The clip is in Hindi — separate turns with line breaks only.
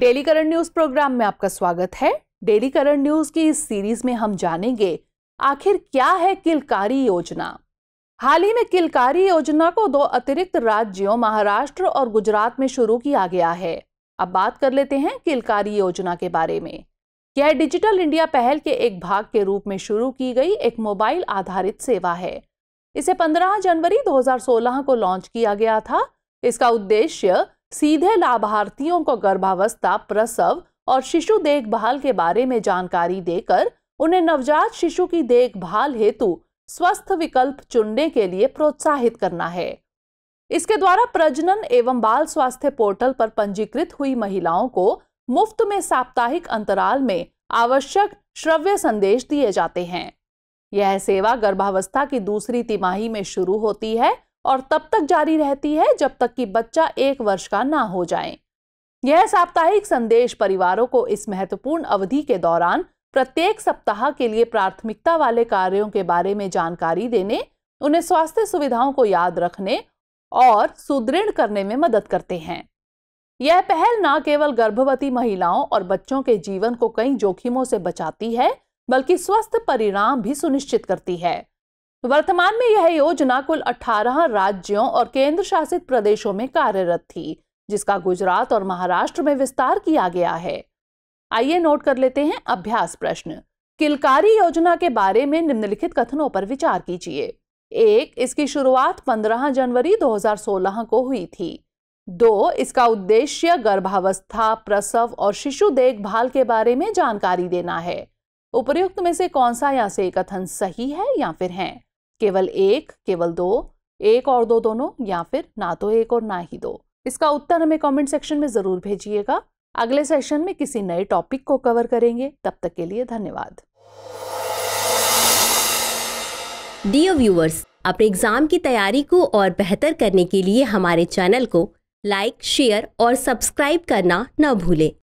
डेली करंट न्यूज प्रोग्राम में आपका स्वागत है डेली करंट न्यूज की इस सीरीज में हम जानेंगे आखिर क्या है किलकारी योजना हाल ही में किलकारी योजना को दो अतिरिक्त राज्यों महाराष्ट्र और गुजरात में शुरू किया गया है अब बात कर लेते हैं किलकारी योजना के बारे में यह डिजिटल इंडिया पहल के एक भाग के रूप में शुरू की गई एक मोबाइल आधारित सेवा है इसे 15 जनवरी 2016 को लॉन्च किया गया था इसका उद्देश्य सीधे लाभार्थियों को गर्भावस्था प्रसव और शिशु देखभाल के बारे में जानकारी देकर उन्हें नवजात शिशु की देखभाल हेतु स्वस्थ विकल्प चुनने के लिए प्रोत्साहित करना है इसके द्वारा प्रजनन एवं बाल स्वास्थ्य पोर्टल पर पंजीकृत हुई महिलाओं को मुफ्त में साप्ताहिक अंतराल में आवश्यक श्रव्य संदेश दिए जाते हैं यह सेवा गर्भावस्था की दूसरी तिमाही में शुरू होती है और तब तक जारी रहती है जब तक कि बच्चा एक वर्ष का ना हो जाए यह साप्ताहिक संदेश परिवारों को इस महत्वपूर्ण अवधि के दौरान प्रत्येक सप्ताह के लिए प्राथमिकता वाले कार्यों के बारे में जानकारी देने उन्हें स्वास्थ्य सुविधाओं को याद रखने और सुदृढ़ करने में मदद करते हैं यह पहल न केवल गर्भवती महिलाओं और बच्चों के जीवन को कई जोखिमों से बचाती है बल्कि स्वस्थ परिणाम भी सुनिश्चित करती है वर्तमान में यह योजना कुल 18 राज्यों और केंद्र शासित प्रदेशों में कार्यरत थी जिसका गुजरात और महाराष्ट्र में विस्तार किया गया है आइए नोट कर लेते हैं अभ्यास प्रश्न किलकारी योजना के बारे में निम्नलिखित कथनों पर विचार कीजिए एक इसकी शुरुआत 15 जनवरी 2016 को हुई थी दो इसका उद्देश्य गर्भावस्था प्रसव और शिशु देखभाल के बारे में जानकारी देना है उपयुक्त में से कौन सा या से कथन सही है या फिर है केवल एक केवल दो एक और दो दोनों या फिर ना तो एक और ना ही दो इसका उत्तर हमें कमेंट सेक्शन में ज़रूर भेजिएगा अगले सेशन में किसी नए टॉपिक को कवर करेंगे तब तक के लिए धन्यवाद डियर व्यूअर्स अपने एग्जाम की तैयारी को और बेहतर करने के लिए हमारे चैनल को लाइक शेयर और सब्सक्राइब करना न भूलें